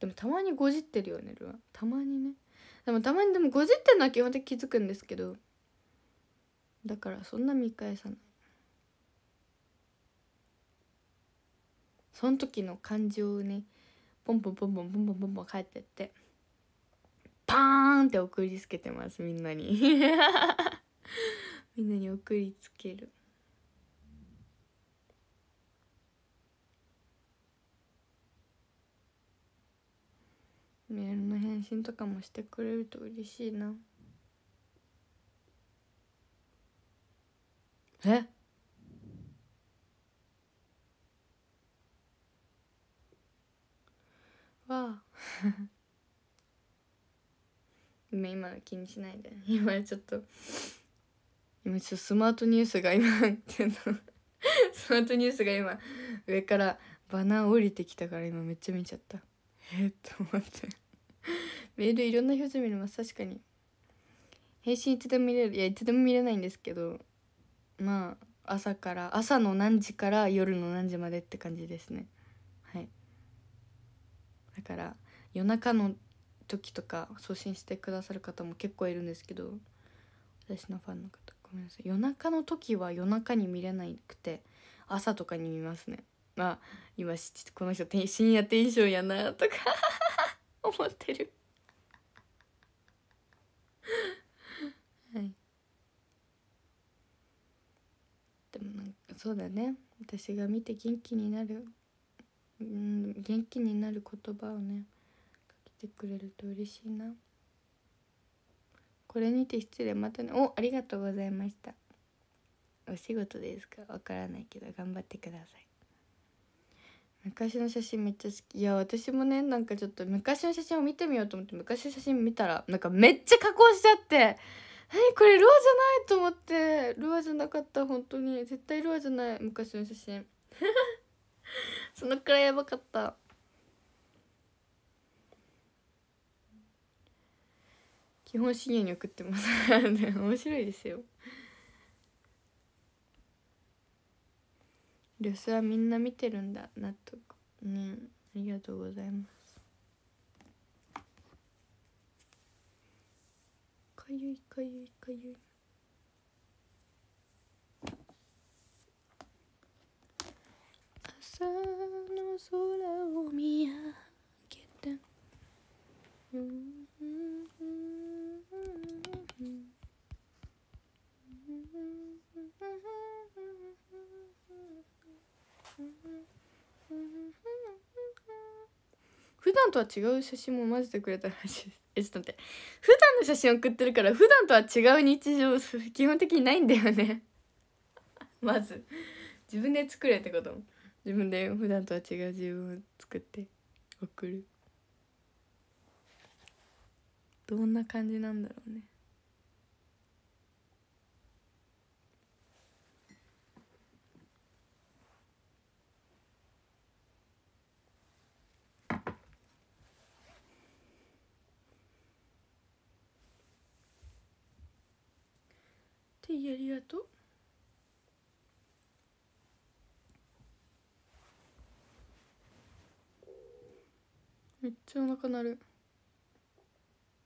でもたまにごじってるよねるたまにねでもたまにでもごじってるのは基本的に気づくんですけどだからそんな見返さないその時の感情をねポンポンポンポンポンポンポンポン帰ってってパーンって送りつけてますみんなに [LAUGHS] みんなに送りつけるメールの返信とかもしてくれると嬉しいなえわあ [LAUGHS] 今今気にしないで今ちょっとっちゃスマートニュースが今スマートニュースが今上からバナー降りてきたから今めっちゃ見ちゃったえっと思ってメールいろんな表示見れます確かに返信いつでも見れるいやいつでも見れないんですけどまあ朝から朝の何時から夜の何時までって感じですねはいだから夜中の時とか送信してくださる方も結構いるんですけど私のファンの方ごめんなさい夜中の時は夜中に見れなくて朝とかに見ますねあ今この人深夜テンションやなとか [LAUGHS] 思ってるはいでもなんかそうだね私が見て元気になるうん元気になる言葉をねかけてくれると嬉しいなこれにて失礼またねおありがとうございましたお仕事ですかわからないけど頑張ってください昔の写真めっちゃ好きいや私もねなんかちょっと昔の写真を見てみようと思って昔の写真見たらなんかめっちゃ加工しちゃって何これルアじゃないと思ってルアーじゃなかった本当に絶対ルアーじゃない昔の写真 [LAUGHS] そのくらいやばかった基本深夜に送ってます [LAUGHS] 面白いですよ留守はみんな見てるんだ納得ねありがとうございますかゆいかゆいかゆい朝の空を見上げてうん普段とは違う写真も混ぜてくれたらしいです。え、ちょっと待って。普段の写真送ってるから、普段とは違う日常、基本的にないんだよね [LAUGHS] まず。自分で作れってこと自分で普段とは違う自分を作って送る。どんな感じなんだろうねてやりやとめっちゃお腹鳴る。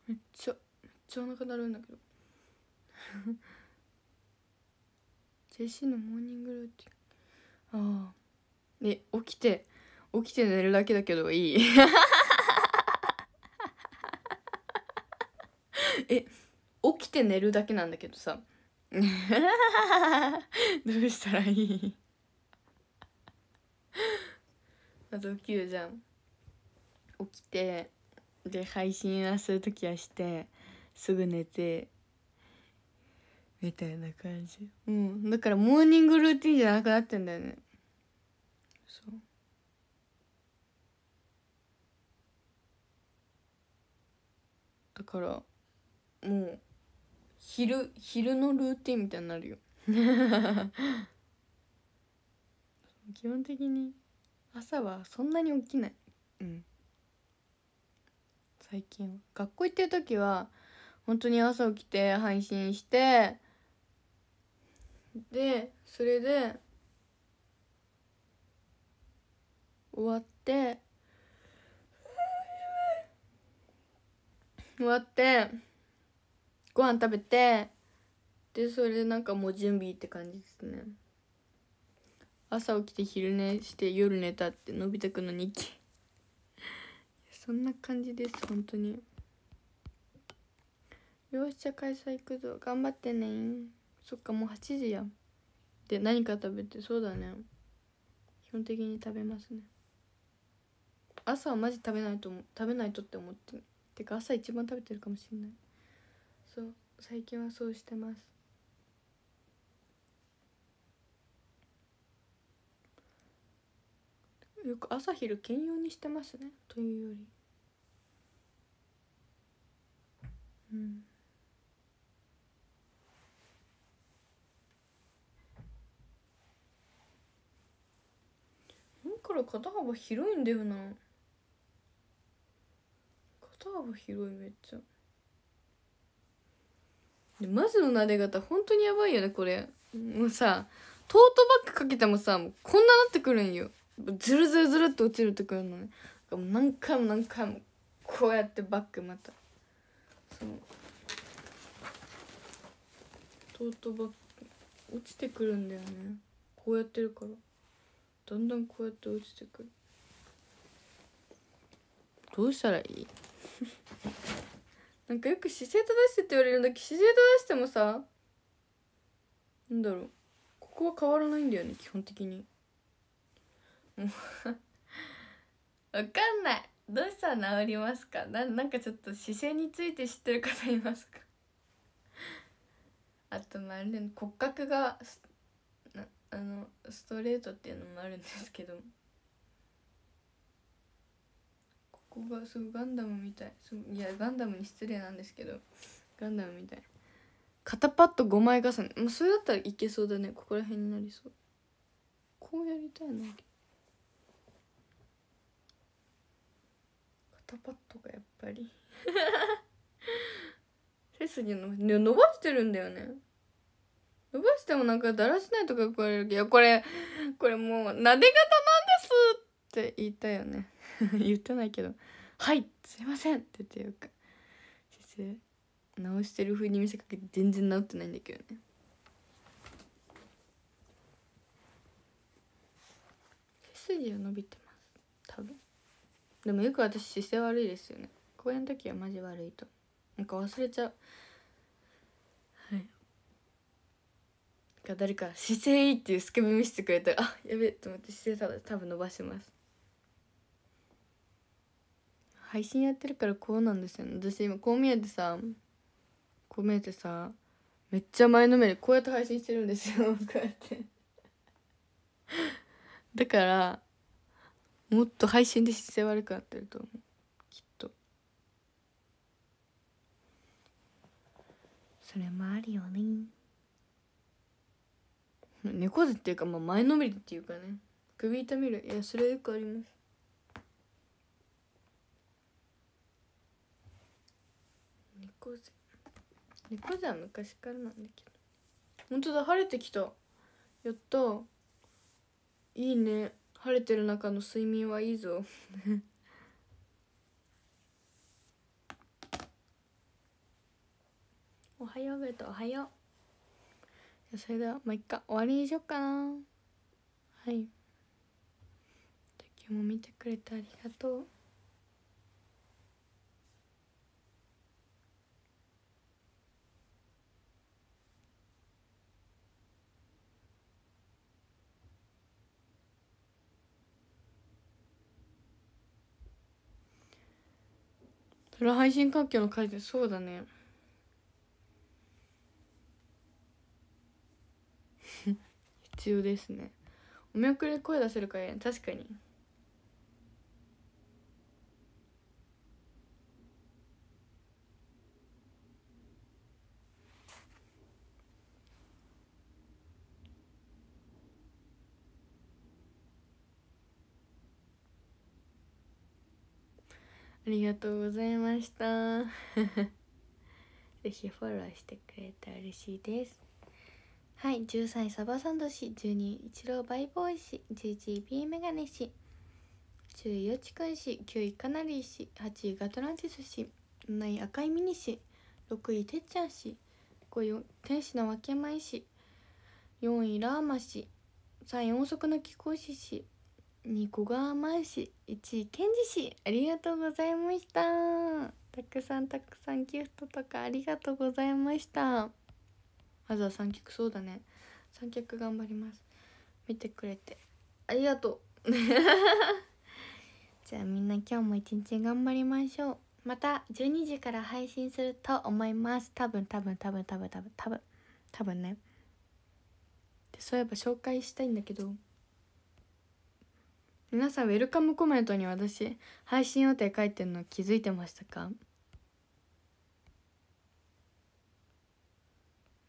めっちゃめっちゃお腹だるんだけど JC [LAUGHS] のモーニングルーティンああで起きて起きて寝るだけだけどいい [LAUGHS] え起きて寝るだけなんだけどさ [LAUGHS] どうしたらいいまず起きるじゃん起きてで配信はする時はしてすぐ寝てみたいな感じうんだからモーニングルーティンじゃなくなってんだよねそうだからもう昼昼のルーティンみたいになるよ [LAUGHS] 基本的に朝はそんなに起きないうん最近は学校行ってる時は本当に朝起きて配信してでそれで終わって終わってご飯食べてでそれでなんかもう準備って感じですね朝起きて昼寝して夜寝たってのび太くんの日記そんな感じです本当にしゃ開催行くぞ頑張ってねそっかもう8時やで何か食べてそうだね基本的に食べますね朝はマジ食べないと食べないとって思っててか朝一番食べてるかもしんないそう最近はそうしてますよく朝昼兼用にしてますねというよりうんだから肩幅広いんだよな肩幅広いめっちゃでマジの撫で方本当にやばいよねこれもうさトートバッグかけてもさこんななってくるんよずるずるずるって落ちるてくるのね何回も何回もこうやってバックまたそのトートバッグ落ちてくるんだよねこうやってるからだんだんこうやって落ちてくるどうしたらいい [LAUGHS] なんかよく姿勢正してって言われるんだけど姿勢正してもさなんだろうここは変わらないんだよね基本的に [LAUGHS] わかんないどうしたら治りますかななんかちょっと姿勢について知ってる方いますか [LAUGHS] あとまるで骨格があのストレートっていうのもあるんですけどここがすごガンダムみたいいやガンダムに失礼なんですけどガンダムみたい肩パッド5枚重ねもうそれだったらいけそうだねここら辺になりそうこうやりたいな肩パッドがやっぱり [LAUGHS] 背筋の伸ばしてるんだよね伸ばしてもなんかだらしないとか言われるけどこれこれもうなで方なんですって言いたいよね [LAUGHS] 言ってないけど「はいすいません」って言ってよく先生直してる風に見せかけて全然直ってないんだけどね背筋は伸びてでもよく私姿勢悪いですよね公演の時はマジ悪いとなんか忘れちゃうはいか誰か「姿勢いい」っていうスケベ見せてくれたらあやべえと思って姿勢多分伸ばします配信やってるからこうなんですよね私今こう見えてさこう見えてさめっちゃ前のめりこうやって配信してるんですよ [LAUGHS] こうやってだからもっと配信で姿勢悪くなってると思うきっとそれもあるよね猫背っていうか、まあ、前のめりっていうかね首痛めるいやそれよくあります猫背猫背は昔からなんだけど本当だ晴れてきたやったいいね晴れてる中の睡眠はいいぞ [LAUGHS] おはようベトおはようそれではまあ、一回終わりにしよっかなはい今日も見てくれてありがとうそれ配信環境の改善そうだね [LAUGHS] 必要ですねお見送り声出せるから確かにありがとうございました [LAUGHS] ぜひフォローしてくれて嬉しいですはい1 3位サバサンド氏12イチローバイボーイ氏11ーメガネ氏10ヨチくん氏9位カナリー氏8位ガトランティス氏7位赤いミニ氏6位てっちゃん氏5位天使の分け前氏4位ラーマ氏3位音速の貴公子氏に小川真由市1位県知市ありがとうございましたたくさんたくさんギフトとかありがとうございましたまずは三脚そうだね三脚頑張ります見てくれてありがとう [LAUGHS] じゃあみんな今日も一日頑張りましょうまた12時から配信すると思います多分多分多分多分多分多分多分ねそういえば紹介したいんだけど皆さんウェルカムコメントに私配信予定書いてるの気づいてましたか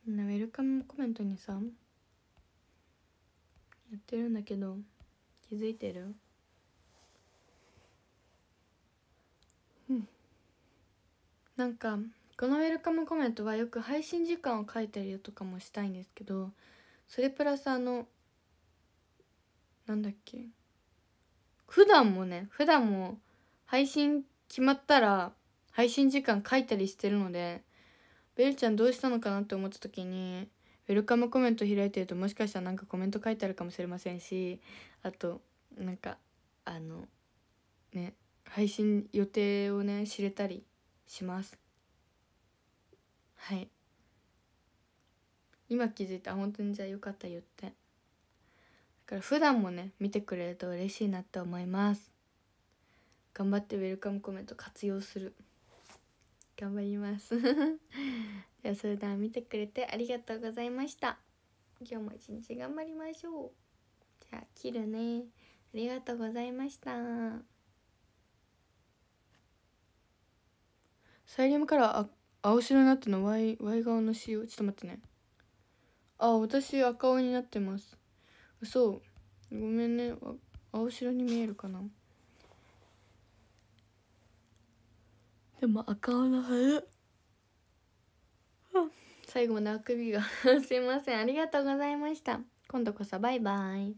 みんなウェルカムコメントにさやってるんだけど気づいてるうんなんかこのウェルカムコメントはよく配信時間を書いたりとかもしたいんですけどそれプラスあのなんだっけ普段もね普段も配信決まったら配信時間書いたりしてるのでベルちゃんどうしたのかなって思った時にウェルカムコメント開いてるともしかしたらなんかコメント書いてあるかもしれませんしあとなんかあのね配信予定をね知れたりしますはい今気づいた本当にじゃあよかった言ってから普段もね見てくれると嬉しいなって思います頑張ってウェルカムコメント活用する頑張りますじゃあそれでは見てくれてありがとうございました今日も一日頑張りましょうじゃあ切るねありがとうございましたサイリウムからあ青白になっての Y, イ顔の仕様ちょっと待ってねあ私赤青になってますそうごめんね青白に見えるかなでも赤の早い最後まであくびが [LAUGHS] すいませんありがとうございました今度こそバイバイ